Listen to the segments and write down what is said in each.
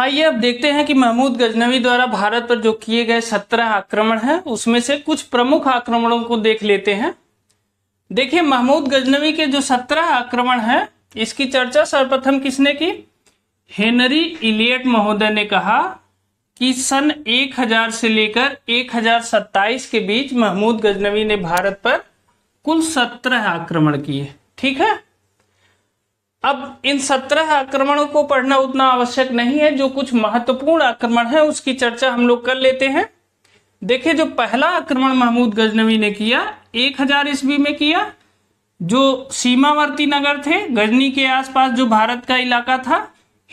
आइए अब देखते हैं कि महमूद गजनवी द्वारा भारत पर जो किए गए सत्रह आक्रमण हैं उसमें से कुछ प्रमुख आक्रमणों को देख लेते हैं देखिए महमूद गजनवी के जो सत्रह आक्रमण हैं इसकी चर्चा सर्वप्रथम किसने की हेनरी इलियट महोदय ने कहा कि सन 1000 से लेकर 1027 के बीच महमूद गजनवी ने भारत पर कुल सत्रह आक्रमण किए ठीक है अब इन सत्रह आक्रमणों को पढ़ना उतना आवश्यक नहीं है जो कुछ महत्वपूर्ण आक्रमण है उसकी चर्चा हम लोग कर लेते हैं देखिये जो पहला आक्रमण महमूद गजनवी ने किया एक हजार ईस्वी में किया जो सीमावर्ती नगर थे गजनी के आसपास जो भारत का इलाका था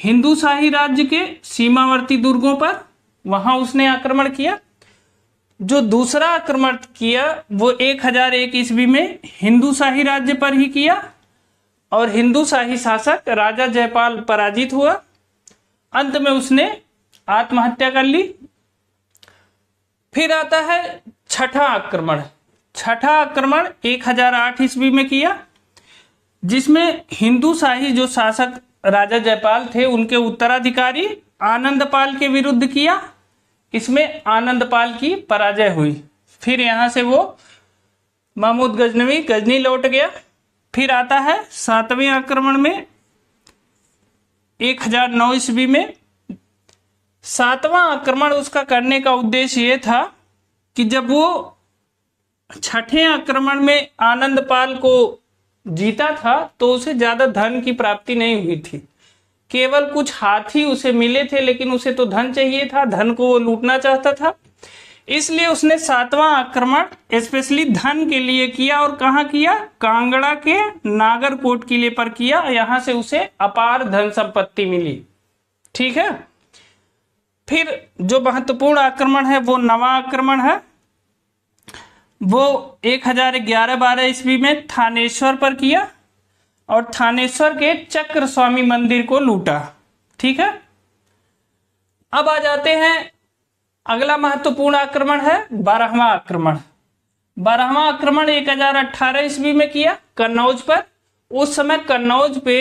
हिंदू शाही राज्य के सीमावर्ती दुर्गों पर वहां उसने आक्रमण किया जो दूसरा आक्रमण किया वो एक हजार एक ईस्वी में हिंदू शाही राज्य पर ही किया और हिंदू शाही शासक राजा जयपाल पराजित हुआ अंत में उसने आत्महत्या कर ली फिर आता है छठा आक्रमण छठा आक्रमण 1008 ईस्वी में किया जिसमें हिंदू शाही जो शासक राजा जयपाल थे उनके उत्तराधिकारी आनंदपाल के विरुद्ध किया इसमें आनंदपाल की पराजय हुई फिर यहां से वो महमूद गजनवी गजनी लौट गया फिर आता है सातवें आक्रमण में एक हजार नौ ईस्वी में सातवां आक्रमण उसका करने का उद्देश्य यह था कि जब वो छठे आक्रमण में आनंदपाल को जीता था तो उसे ज्यादा धन की प्राप्ति नहीं हुई थी केवल कुछ हाथी उसे मिले थे लेकिन उसे तो धन चाहिए था धन को वो लूटना चाहता था इसलिए उसने सातवां आक्रमण स्पेशली धन के लिए किया और कहा किया कांगड़ा के नागरकोट किले पर किया यहां से उसे अपार धन संपत्ति मिली ठीक है फिर जो महत्वपूर्ण आक्रमण है वो नवा आक्रमण है वो 1011 बारह ईस्वी में थानेश्वर पर किया और थानेश्वर के चक्र स्वामी मंदिर को लूटा ठीक है अब आ जाते हैं अगला महत्वपूर्ण आक्रमण है बारहवा आक्रमण बारहवा आक्रमण 1018 ईस्वी में किया कन्नौज पर उस समय कन्नौज पे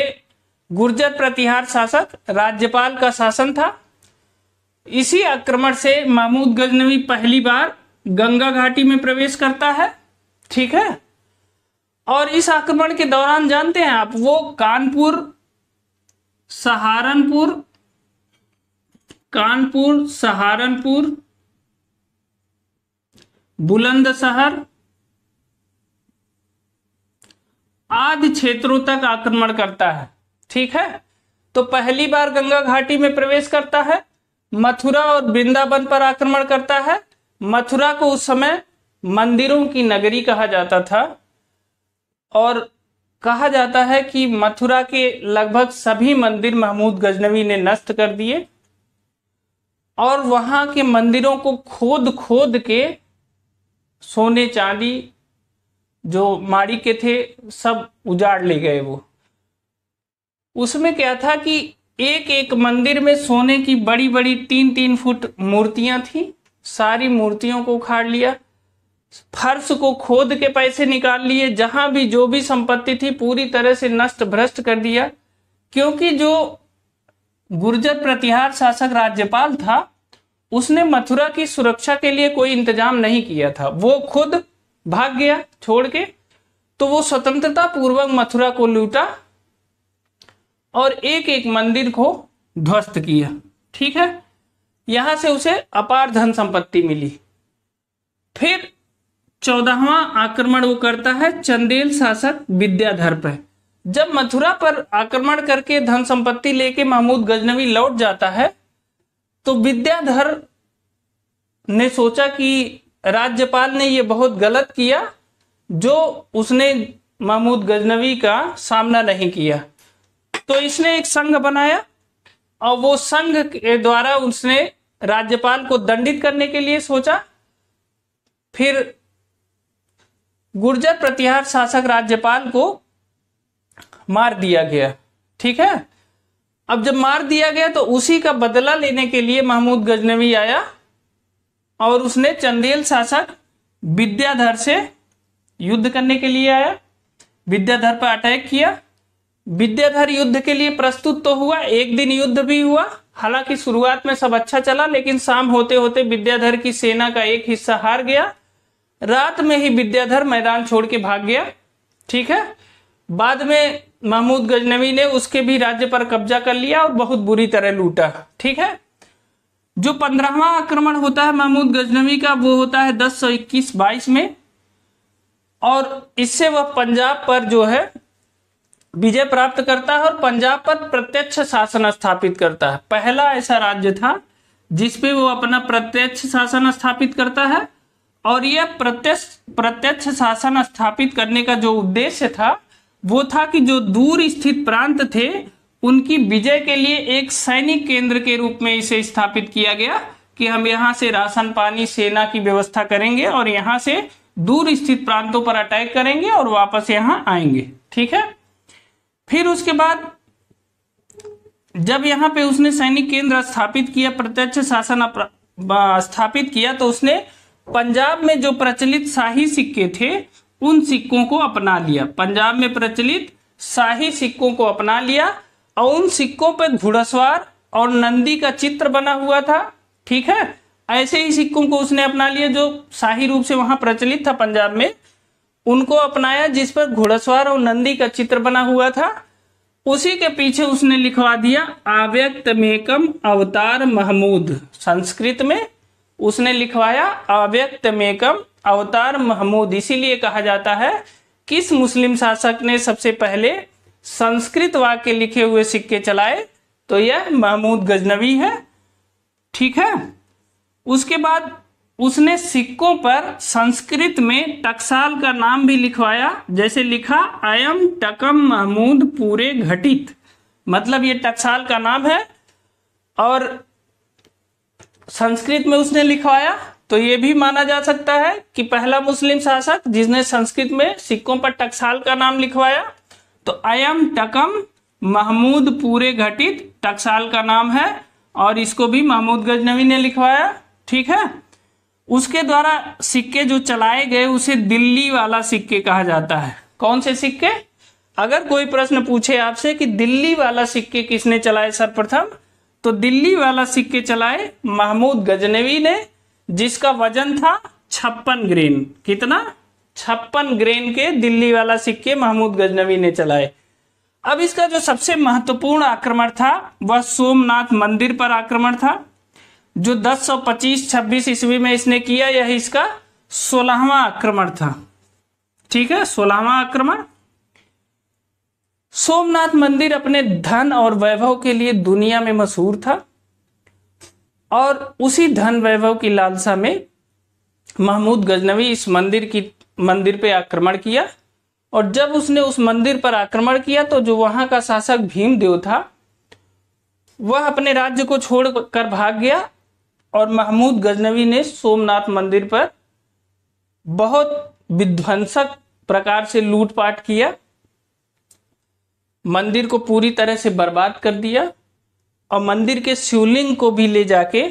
गुर्जर प्रतिहार शासक राज्यपाल का शासन था इसी आक्रमण से महमूद गजनवी पहली बार गंगा घाटी में प्रवेश करता है ठीक है और इस आक्रमण के दौरान जानते हैं आप वो कानपुर सहारनपुर कानपुर सहारनपुर बुलंदशहर आदि क्षेत्रों तक आक्रमण करता है ठीक है तो पहली बार गंगा घाटी में प्रवेश करता है मथुरा और वृंदावन पर आक्रमण करता है मथुरा को उस समय मंदिरों की नगरी कहा जाता था और कहा जाता है कि मथुरा के लगभग सभी मंदिर महमूद गजनवी ने नष्ट कर दिए और वहाँ के मंदिरों को खोद खोद के सोने चांदी जो माड़ी के थे सब उजाड़ ले गए वो उसमें क्या था कि एक एक मंदिर में सोने की बड़ी बड़ी तीन तीन फुट मूर्तियां थी सारी मूर्तियों को उखाड़ लिया फर्श को खोद के पैसे निकाल लिए जहां भी जो भी संपत्ति थी पूरी तरह से नष्ट भ्रष्ट कर दिया क्योंकि जो गुर्जर प्रतिहार शासक राज्यपाल था उसने मथुरा की सुरक्षा के लिए कोई इंतजाम नहीं किया था वो खुद भाग गया छोड़ के तो वो स्वतंत्रता पूर्वक मथुरा को लूटा और एक एक मंदिर को ध्वस्त किया ठीक है यहां से उसे अपार धन संपत्ति मिली फिर चौदाहवा आक्रमण वो करता है चंदेल शासक विद्याधर पर जब मथुरा पर आक्रमण करके धन संपत्ति लेके महमूद गजनवी लौट जाता है तो विद्याधर ने सोचा कि राज्यपाल ने यह बहुत गलत किया जो उसने महमूद गजनवी का सामना नहीं किया तो इसने एक संघ बनाया और वो संघ के द्वारा उसने राज्यपाल को दंडित करने के लिए सोचा फिर गुर्जर प्रतिहार शासक राज्यपाल को मार दिया गया ठीक है अब जब मार दिया गया तो उसी का बदला लेने के लिए महमूद गजनवी आया और उसने चंदेल शासक विद्याधर से युद्ध करने के लिए आया विद्याधर पर अटैक किया विद्याधर युद्ध के लिए प्रस्तुत तो हुआ एक दिन युद्ध भी हुआ हालांकि शुरुआत में सब अच्छा चला लेकिन शाम होते होते विद्याधर की सेना का एक हिस्सा हार गया रात में ही विद्याधर मैदान छोड़ के भाग गया ठीक है बाद में महमूद गजनवी ने उसके भी राज्य पर कब्जा कर लिया और बहुत बुरी तरह लूटा ठीक है जो पंद्रहवा आक्रमण होता है महमूद गजनवी का वो होता है दस सौ इक्कीस बाईस में और इससे वह पंजाब पर जो है विजय प्राप्त करता है और पंजाब पर प्रत्यक्ष शासन स्थापित करता है पहला ऐसा राज्य था जिसपे वो अपना प्रत्यक्ष शासन स्थापित करता है और यह प्रत्यक्ष प्रत्यक्ष शासन स्थापित करने का जो उद्देश्य था वो था कि जो दूर स्थित प्रांत थे उनकी विजय के लिए एक सैनिक केंद्र के रूप में इसे स्थापित किया गया कि हम यहाँ से राशन पानी सेना की व्यवस्था करेंगे और यहाँ से दूर स्थित प्रांतों पर अटैक करेंगे और वापस यहाँ आएंगे ठीक है फिर उसके बाद जब यहाँ पे उसने सैनिक केंद्र स्थापित किया प्रत्यक्ष शासन स्थापित किया तो उसने पंजाब में जो प्रचलित शाही सिक्के थे उन सिक्कों को अपना लिया पंजाब में प्रचलित शाही सिक्कों को अपना लिया और उन सिक्कों पर घुड़सवार और नंदी का चित्र बना हुआ था ठीक है ऐसे ही सिक्कों को उसने अपना लिया जो शाही रूप से वहां प्रचलित था पंजाब में उनको अपनाया जिस पर घुड़सवार और नंदी का चित्र बना हुआ था उसी के पीछे उसने लिखवा दिया अव्यक्त मेकम अवतार महमूद संस्कृत में उसने लिखवाया अव्यक्त मेकम अवतार महमूद इसीलिए कहा जाता है किस मुस्लिम शासक ने सबसे पहले संस्कृत वाक्य लिखे हुए सिक्के चलाए तो यह महमूद गजनवी है ठीक है उसके बाद उसने सिक्कों पर संस्कृत में टकसाल का नाम भी लिखवाया जैसे लिखा अयम टकम महमूद पूरे घटित मतलब ये टकसाल का नाम है और संस्कृत में उसने लिखवाया तो ये भी माना जा सकता है कि पहला मुस्लिम शासक जिसने संस्कृत में सिक्कों पर टक्साल का नाम लिखवाया तो अयम टकम महमूद पूरे घटित टक्साल का नाम है और इसको भी महमूद गजनवी ने लिखवाया ठीक है उसके द्वारा सिक्के जो चलाए गए उसे दिल्ली वाला सिक्के कहा जाता है कौन से सिक्के अगर कोई प्रश्न पूछे आपसे कि दिल्ली वाला सिक्के किसने चलाए सर्वप्रथम तो दिल्ली वाला सिक्के चलाए महमूद गजनवी ने जिसका वजन था छप्पन ग्रेन कितना छप्पन ग्रेन के दिल्ली वाला सिक्के महमूद गजनवी ने चलाए अब इसका जो सबसे महत्वपूर्ण आक्रमण था वह सोमनाथ मंदिर पर आक्रमण था जो 1025-26 ईस्वी में इसने किया यह इसका सोलहवा आक्रमण था ठीक है सोलहवा आक्रमण सोमनाथ मंदिर अपने धन और वैभव के लिए दुनिया में मशहूर था और उसी धन वैभव की लालसा में महमूद गजनवी इस मंदिर की मंदिर पे आक्रमण किया और जब उसने उस मंदिर पर आक्रमण किया तो जो वहां का शासक भीमदेव था वह अपने राज्य को छोड़कर भाग गया और महमूद गजनवी ने सोमनाथ मंदिर पर बहुत विध्वंसक प्रकार से लूटपाट किया मंदिर को पूरी तरह से बर्बाद कर दिया और मंदिर के शिवलिंग को भी ले जाके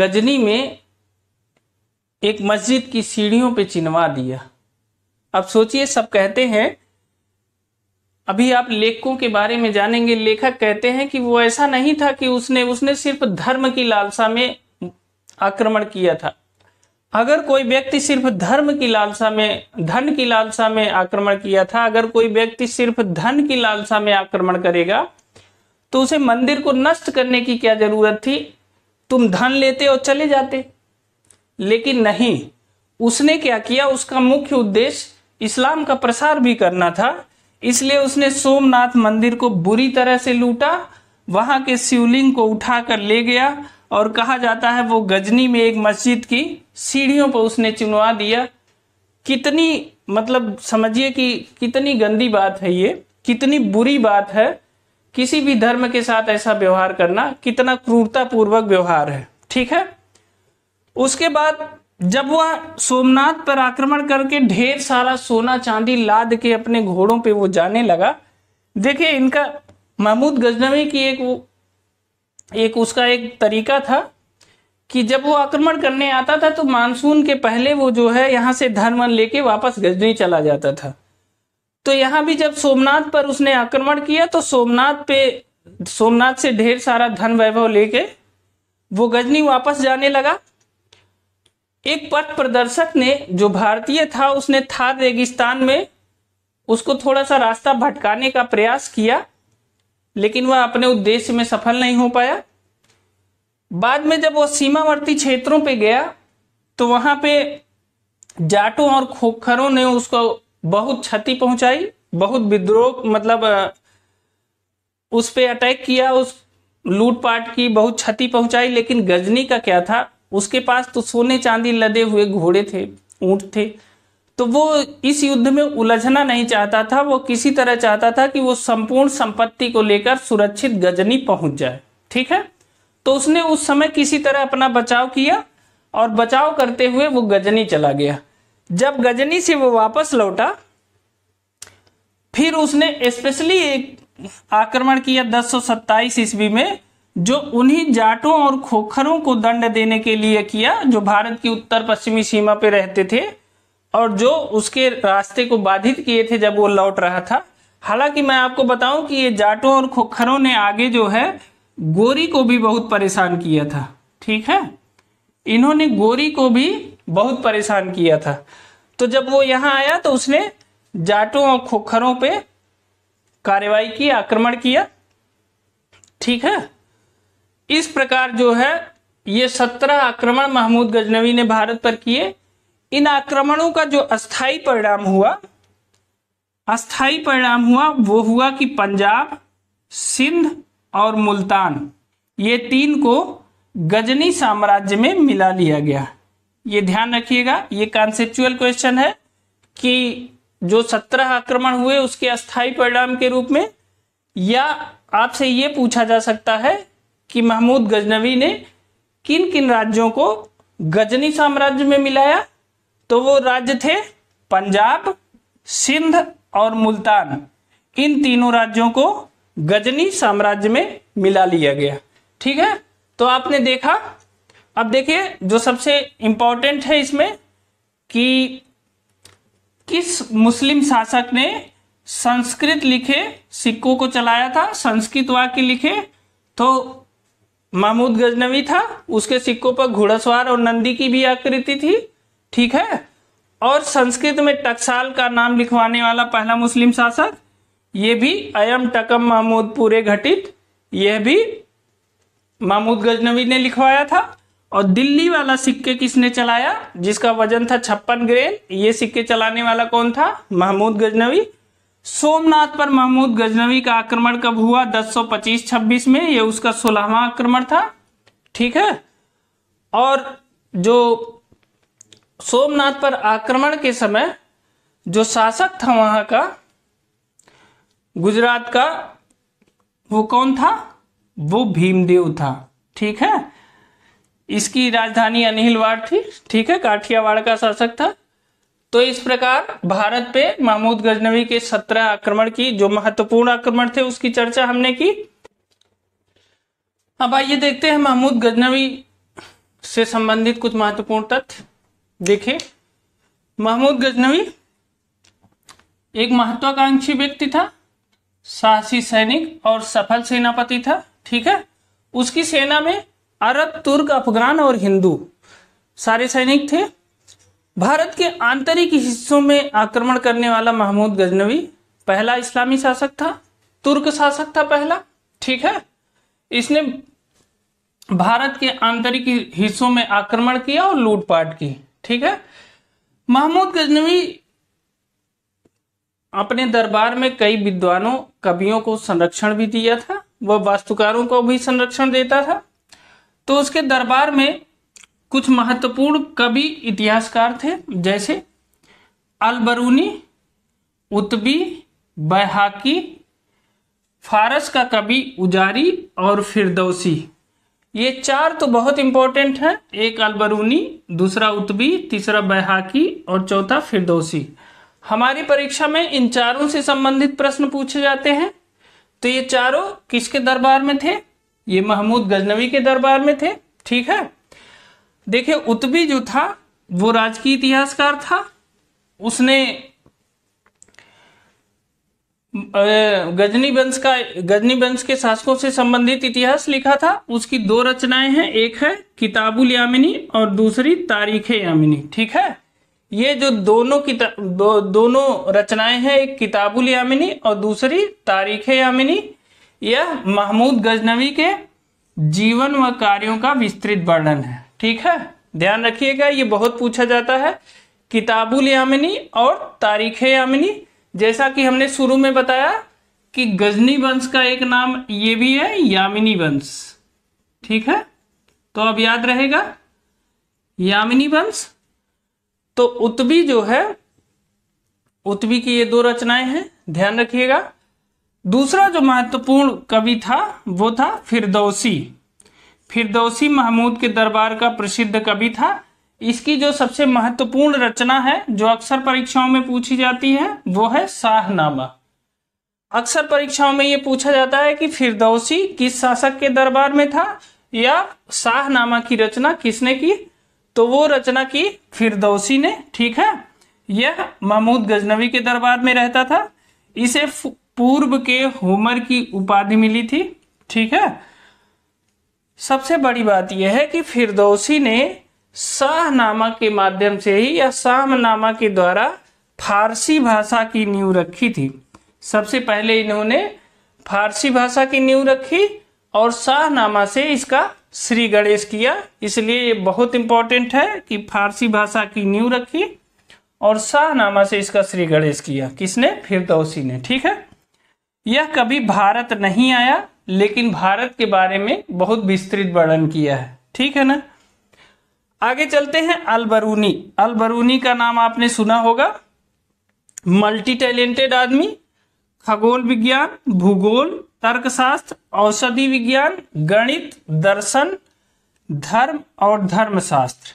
गजनी में एक मस्जिद की सीढ़ियों पे चिनवा दिया अब सोचिए सब कहते हैं अभी आप लेखकों के बारे में जानेंगे लेखक कहते हैं कि वो ऐसा नहीं था कि उसने उसने सिर्फ धर्म की लालसा में आक्रमण किया था अगर कोई व्यक्ति सिर्फ धर्म की लालसा में धन की लालसा में आक्रमण किया था अगर कोई व्यक्ति सिर्फ धन की लालसा में आक्रमण करेगा तो उसे मंदिर को नष्ट करने की क्या जरूरत थी तुम धन लेते और चले जाते लेकिन नहीं उसने क्या किया उसका मुख्य उद्देश्य इस्लाम का प्रसार भी करना था इसलिए उसने सोमनाथ मंदिर को बुरी तरह से लूटा वहां के शिवलिंग को उठाकर ले गया और कहा जाता है वो गजनी में एक मस्जिद की सीढ़ियों पर उसने चुनवा दिया कितनी मतलब समझिए कि कितनी गंदी बात है ये कितनी बुरी बात है किसी भी धर्म के साथ ऐसा व्यवहार करना कितना क्रूरतापूर्वक व्यवहार है ठीक है उसके बाद जब वह सोमनाथ पर आक्रमण करके ढेर सारा सोना चांदी लाद के अपने घोड़ों पे वो जाने लगा देखिए इनका महमूद गजनवी की एक एक उसका एक तरीका था कि जब वो आक्रमण करने आता था तो मानसून के पहले वो जो है यहां से धर्म लेके वापस गजनी चला जाता था तो यहाँ भी जब सोमनाथ पर उसने आक्रमण किया तो सोमनाथ पे सोमनाथ से ढेर सारा धन वैभव लेके वो गजनी वापस जाने लगा एक पथ प्रदर्शक ने जो भारतीय था उसने थार रेगिस्तान में उसको थोड़ा सा रास्ता भटकाने का प्रयास किया लेकिन वह अपने उद्देश्य में सफल नहीं हो पाया बाद में जब वह सीमावर्ती क्षेत्रों पे गया तो वहां पे जाटों और खोखरों ने उसको बहुत क्षति पहुंचाई बहुत विद्रोह मतलब उस पर अटैक किया उस लूटपाट की बहुत क्षति पहुंचाई लेकिन गजनी का क्या था उसके पास तो सोने चांदी लदे हुए घोड़े थे ऊंट थे तो वो इस युद्ध में उलझना नहीं चाहता था वो किसी तरह चाहता था कि वो संपूर्ण संपत्ति को लेकर सुरक्षित गजनी पहुंच जाए ठीक है तो उसने उस समय किसी तरह अपना बचाव किया और बचाव करते हुए वो गजनी चला गया जब गजनी से वो वापस लौटा फिर उसने स्पेशली एक आक्रमण किया दस सौ सत्ताईस ईस्वी में जो उन्हीं जाटों और खोखरों को दंड देने के लिए किया जो भारत की उत्तर पश्चिमी सीमा पर रहते थे और जो उसके रास्ते को बाधित किए थे जब वो लौट रहा था हालांकि मैं आपको बताऊं कि ये जाटों और खोखरों ने आगे जो है गोरी को भी बहुत परेशान किया था ठीक है इन्होंने गोरी को भी बहुत परेशान किया था तो जब वो यहाँ आया तो उसने जाटों और खोखरों पे कार्रवाई की आक्रमण किया ठीक है इस प्रकार जो है ये सत्रह आक्रमण महमूद गजनवी ने भारत पर किए इन आक्रमणों का जो अस्थाई परिणाम हुआ अस्थाई परिणाम हुआ वो हुआ कि पंजाब सिंध और मुल्तान ये तीन को गजनी साम्राज्य में मिला लिया गया ये ध्यान रखिएगा ये कॉन्सेप्चुअल क्वेश्चन है कि जो सत्रह आक्रमण हुए उसके अस्थायी परिणाम के रूप में या आपसे ये पूछा जा सकता है कि महमूद गजनवी ने किन किन राज्यों को गजनी साम्राज्य में मिलाया तो वो राज्य थे पंजाब सिंध और मुल्तान इन तीनों राज्यों को गजनी साम्राज्य में मिला लिया गया ठीक है तो आपने देखा अब देखिए जो सबसे इंपॉर्टेंट है इसमें कि किस मुस्लिम शासक ने संस्कृत लिखे सिक्कों को चलाया था संस्कृत वाक्य लिखे तो महमूद गजनवी था उसके सिक्कों पर घोड़सवार और नंदी की भी आकृति थी ठीक है और संस्कृत में टकसाल का नाम लिखवाने वाला पहला मुस्लिम शासक ये भी अयम टकम महमूद पूरे घटित यह भी महमूद गजनवी ने लिखवाया था और दिल्ली वाला सिक्के किसने चलाया जिसका वजन था छप्पन ग्रेन ये सिक्के चलाने वाला कौन था महमूद गजनवी सोमनाथ पर महमूद गजनवी का आक्रमण कब हुआ 1025-26 में ये उसका सोलहवा आक्रमण था ठीक है और जो सोमनाथ पर आक्रमण के समय जो शासक था वहां का गुजरात का वो कौन था वो भीमदेव था ठीक है इसकी राजधानी अनिलवाड़ थी ठीक है काठियावाड़ का शासक था तो इस प्रकार भारत पे महमूद गजनवी के सत्रह आक्रमण की जो महत्वपूर्ण आक्रमण थे उसकी चर्चा हमने की अब आइए देखते हैं महमूद गजनवी से संबंधित कुछ महत्वपूर्ण तथ्य देखे महमूद गजनवी एक महत्वाकांक्षी व्यक्ति था साहसी सैनिक और सफल सेनापति था ठीक है उसकी सेना में अरब तुर्क अफगान और हिंदू सारे सैनिक थे भारत के आंतरिक हिस्सों में आक्रमण करने वाला महमूद गजनवी पहला इस्लामी शासक था तुर्क शासक था पहला ठीक है इसने भारत के आंतरिक हिस्सों में आक्रमण किया और लूटपाट की ठीक है महमूद गजनवी अपने दरबार में कई विद्वानों कवियों को संरक्षण भी दिया था वह वास्तुकारों को भी संरक्षण देता था तो उसके दरबार में कुछ महत्वपूर्ण कवि इतिहासकार थे जैसे अलबरूनी उत्बी बहाकी फारस का कवि उजारी और फिरदौसी ये चार तो बहुत इंपॉर्टेंट हैं एक अलबरूनी दूसरा उतबी तीसरा बहाकी और चौथा फिरदौसी हमारी परीक्षा में इन चारों से संबंधित प्रश्न पूछे जाते हैं तो ये चारों किसके दरबार में थे ये महमूद गजनवी के दरबार में थे ठीक है देखिए उतबी जो था वो राजकीय इतिहासकार था उसने गजनी वंश का गजनी वंश के शासकों से संबंधित इतिहास लिखा था उसकी दो रचनाएं हैं एक है किताबुल यामिनी और दूसरी तारीख यामिनी ठीक है ये जो दोनों किताब दो, दोनों रचनाएं हैं एक किताबुल यामिनी और दूसरी तारीख यामिनी यह महमूद गजनवी के जीवन व कार्यों का विस्तृत वर्णन है ठीक है ध्यान रखिएगा ये बहुत पूछा जाता है किताबुल यामिनी और तारीख यामिनी जैसा कि हमने शुरू में बताया कि गजनी वंश का एक नाम ये भी है यामिनी वंश ठीक है तो अब याद रहेगा यामिनी वंश तो उत्वी जो है उत्वी की ये दो रचनाएं हैं ध्यान रखिएगा दूसरा जो महत्वपूर्ण कवि था वो था फिरदौसी फिरदौसी महमूद के दरबार का प्रसिद्ध कवि था इसकी जो सबसे महत्वपूर्ण रचना है जो अक्सर परीक्षाओं में पूछी जाती है वो है शाहनामा अक्सर परीक्षाओं में ये पूछा जाता है कि फिरदौसी किस शासक के दरबार में था या शाहनामा की रचना किसने की तो वो रचना की फिरदौसी ने ठीक है यह महमूद गजनवी के दरबार में रहता था इसे पूर्व के होमर की उपाधि मिली थी ठीक है सबसे बड़ी बात यह है कि फिरदौसी ने शाहनामा के माध्यम से ही या शाहनामा के द्वारा फारसी भाषा की नींव रखी थी सबसे पहले इन्होंने फारसी भाषा की नींव रखी और शाहनामा से इसका श्री गणेश किया इसलिए ये बहुत इंपॉर्टेंट है कि फारसी भाषा की नींव रखी और शाहनामा से इसका श्री गणेश किया किसने फिरदौसी ने ठीक है यह कभी भारत नहीं आया लेकिन भारत के बारे में बहुत विस्तृत वर्णन किया है ठीक है ना आगे चलते हैं अलबरूनी अलबरूनी का नाम आपने सुना होगा मल्टी टैलेंटेड आदमी खगोल विज्ञान भूगोल तर्कशास्त्र औषधि विज्ञान गणित दर्शन धर्म और धर्मशास्त्र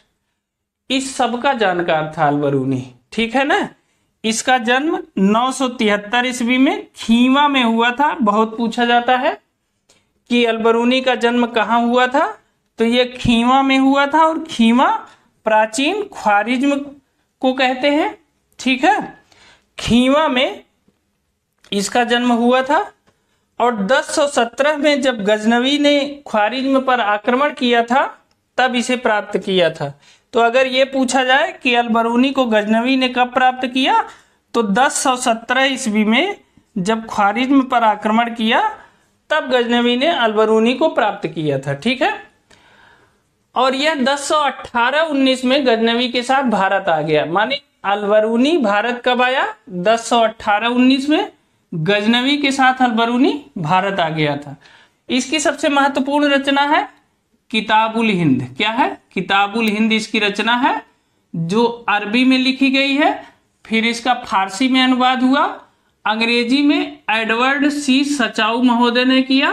इस सब का जानकार था अलबरूनी ठीक है ना इसका जन्म तिहत्तर ईस्वी में खीवा में हुआ था बहुत पूछा जाता है कि अलबरूनी का जन्म कहाँ हुआ था तो ये खीवा में हुआ था और खीवा प्राचीन ख्वारिज्म को कहते हैं ठीक है खीवा में इसका जन्म हुआ था और 1017 में जब गजनवी ने ख्वारिज्म पर आक्रमण किया था तब इसे प्राप्त किया था तो अगर ये पूछा जाए कि अलबरूनी को गजनवी ने कब प्राप्त किया तो दस सौ सत्रह ईस्वी में जब ख्वारिज्म पर आक्रमण किया तब गजनवी ने अलबरूनी को प्राप्त किया था ठीक है और यह 1018 उन्नीस में गजनवी के साथ भारत आ गया माने अलबरूनी भारत कब आया 1018 उन्नीस में गजनवी के साथ अलबरूनी भारत आ गया था इसकी सबसे महत्वपूर्ण रचना है किताबुल हिंद क्या है किताबुल हिंद इसकी रचना है जो अरबी में लिखी गई है फिर इसका फारसी में अनुवाद हुआ अंग्रेजी में एडवर्ड सी सचाऊ महोदय ने किया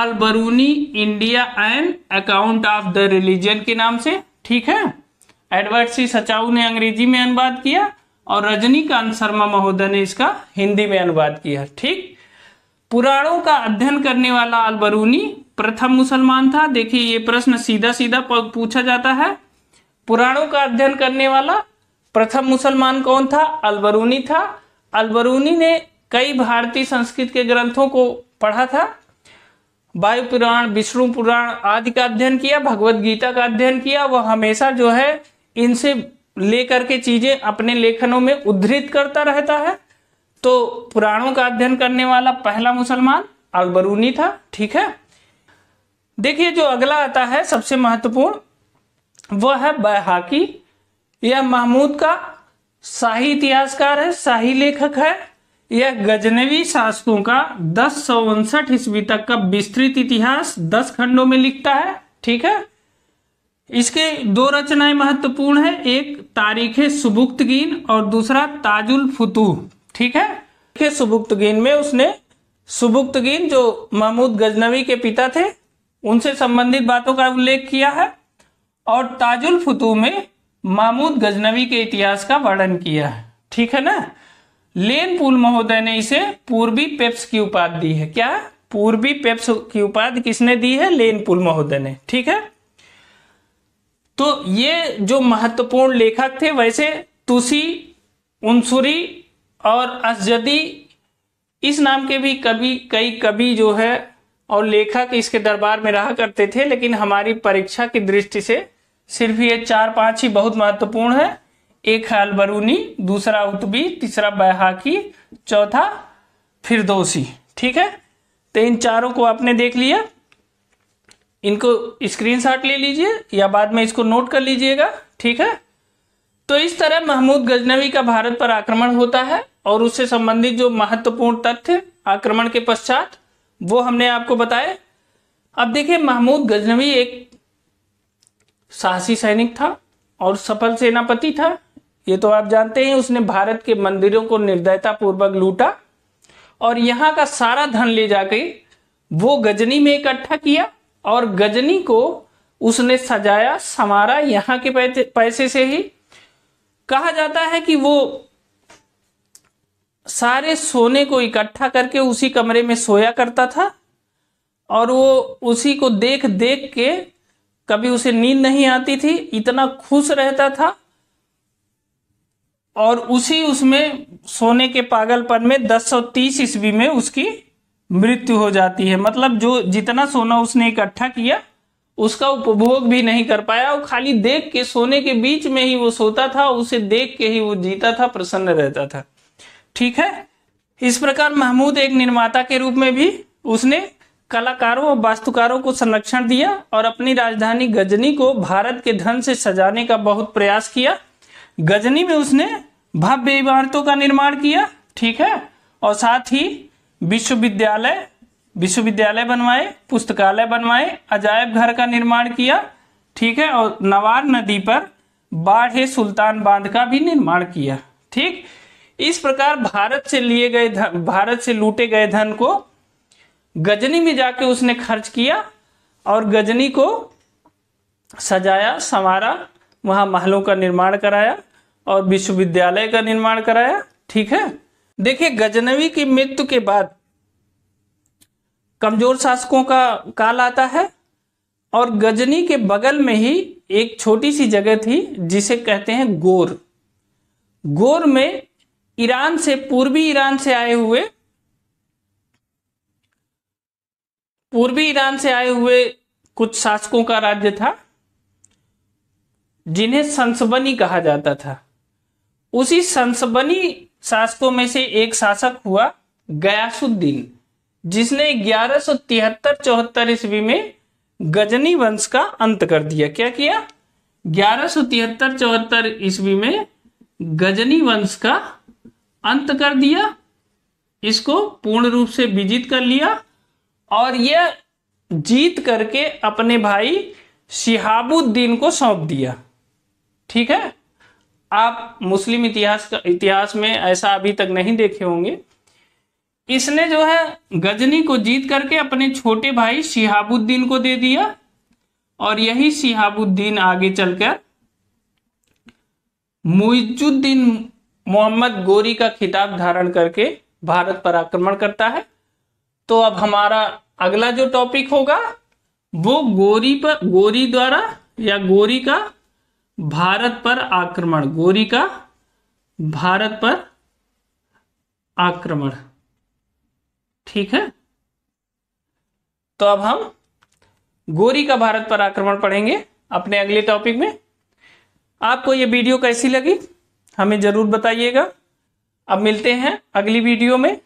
Alberuni India and account of the religion के नाम से ठीक है एडवर्ड सी सचाऊ ने अंग्रेजी में अनुवाद किया और रजनीकांत शर्मा महोदय ने इसका हिंदी में अनुवाद किया ठीक पुराणों का अध्ययन करने वाला अलबरूनी प्रथम मुसलमान था देखिए ये प्रश्न सीधा सीधा पूछा जाता है पुराणों का अध्ययन करने वाला प्रथम मुसलमान कौन था अलबरूनी था अलबरूनी ने कई भारतीय संस्कृत के ग्रंथों को पढ़ा था वायु पुराण विष्णु पुराण आदि का अध्ययन किया भगवत गीता का अध्ययन किया वह हमेशा जो है इनसे लेकर के चीजें अपने लेखनों में उद्धृत करता रहता है तो पुराणों का अध्ययन करने वाला पहला मुसलमान अलबरूनी था ठीक है देखिए जो अगला आता है सबसे महत्वपूर्ण वह है बैहाकी यह महमूद का शाही इतिहासकार है शाही लेखक है यह गजनवी शासकों का दस सौ उनसठ ईस्वी तक का विस्तृत इतिहास दस खंडों में लिखता है ठीक है इसके दो रचनाएं महत्वपूर्ण है एक तारीख सुबुक्तगीन और दूसरा ताजुल फुतूह ठीक है तारीख सुबुक्तगीन में उसने सुबुक्तगीन जो महमूद गजनवी के पिता थे उनसे संबंधित बातों का उल्लेख किया है और ताजुल फुतु में मामूद गजनवी के इतिहास का वर्णन किया है ठीक है ना लेन पुल महोदय ने इसे पूर्वी पेप्स की उपाधि दी है क्या पूर्वी पेप्स की उपाधि किसने दी है लेन पुल महोदय ने ठीक है तो ये जो महत्वपूर्ण लेखक थे वैसे तुसी उनसुरी और असजदी इस नाम के भी कभी कई कवि जो है और लेखक इसके दरबार में रहा करते थे लेकिन हमारी परीक्षा की दृष्टि से सिर्फ ये चार पांच ही बहुत महत्वपूर्ण है एक है अलबरूनी दूसरा उतबी तीसरा बैहाकी चौथा फिरदोसी ठीक है तो इन चारों को आपने देख लिया इनको स्क्रीनशॉट ले लीजिए या बाद में इसको नोट कर लीजिएगा ठीक है तो इस तरह महमूद गजनवी का भारत पर आक्रमण होता है और उससे संबंधित जो महत्वपूर्ण तथ्य आक्रमण के पश्चात वो हमने आपको बताया अब देखिए महमूद गजनवी एक साहसी सैनिक था और सफल सेनापति था ये तो आप जानते हैं उसने भारत के मंदिरों को निर्दयता पूर्वक लूटा और यहां का सारा धन ले जाके वो गजनी में इकट्ठा किया और गजनी को उसने सजाया संवारा यहाँ के पैसे से ही कहा जाता है कि वो सारे सोने को इकट्ठा करके उसी कमरे में सोया करता था और वो उसी को देख देख के कभी उसे नींद नहीं आती थी इतना खुश रहता था और उसी उसमें सोने के पागलपन में 1030 ईस्वी में उसकी मृत्यु हो जाती है मतलब जो जितना सोना उसने इकट्ठा किया उसका उपभोग भी नहीं कर पाया वो खाली देख के सोने के बीच में ही वो सोता था उसे देख के ही वो जीता था प्रसन्न रहता था ठीक है इस प्रकार महमूद एक निर्माता के रूप में भी उसने कलाकारों और वास्तुकारों को संरक्षण दिया और अपनी राजधानी गजनी को भारत के धन से सजाने का बहुत प्रयास किया गजनी में उसने भव्य इमारतों का निर्माण किया ठीक है और साथ ही विश्वविद्यालय विश्वविद्यालय बनवाए पुस्तकालय बनवाए अजायब घर का निर्माण किया ठीक है और नवार नदी पर बाढ़ सुल्तान बांध का भी निर्माण किया ठीक इस प्रकार भारत से लिए गए धन भारत से लूटे गए धन को गजनी में जाके उसने खर्च किया और गजनी को सजाया संवारा वहां महलों का निर्माण कराया और विश्वविद्यालय का निर्माण कराया ठीक है देखिए गजनवी की मृत्यु के बाद कमजोर शासकों का काल आता है और गजनी के बगल में ही एक छोटी सी जगह थी जिसे कहते हैं गोर गोर में ईरान से पूर्वी ईरान से आए हुए पूर्वी ईरान से आए हुए कुछ शासकों का राज्य था जिन्हें संसबनी कहा जाता था उसी संसबनी शासकों में से एक शासक हुआ गयासुद्दीन जिसने ग्यारह सौ तिहत्तर चौहत्तर ईस्वी में गजनी वंश का अंत कर दिया क्या किया ग्यारह सौ तिहत्तर चौहत्तर ईस्वी में गजनी वंश का अंत कर दिया इसको पूर्ण रूप से विजित कर लिया और यह जीत करके अपने भाई शिहाबुद्दीन को सौंप दिया ठीक है आप मुस्लिम इतिहास का इतिहास में ऐसा अभी तक नहीं देखे होंगे इसने जो है गजनी को जीत करके अपने छोटे भाई शिहाबुद्दीन को दे दिया और यही शिहाबुद्दीन आगे चलकर मुइजुद्दीन मोहम्मद गोरी का खिताब धारण करके भारत पर आक्रमण करता है तो अब हमारा अगला जो टॉपिक होगा वो गोरी पर गोरी द्वारा या गोरी का भारत पर आक्रमण गोरी का भारत पर आक्रमण ठीक है तो अब हम गोरी का भारत पर आक्रमण पढ़ेंगे अपने अगले टॉपिक में आपको यह वीडियो कैसी लगी हमें ज़रूर बताइएगा अब मिलते हैं अगली वीडियो में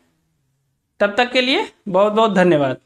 तब तक के लिए बहुत बहुत धन्यवाद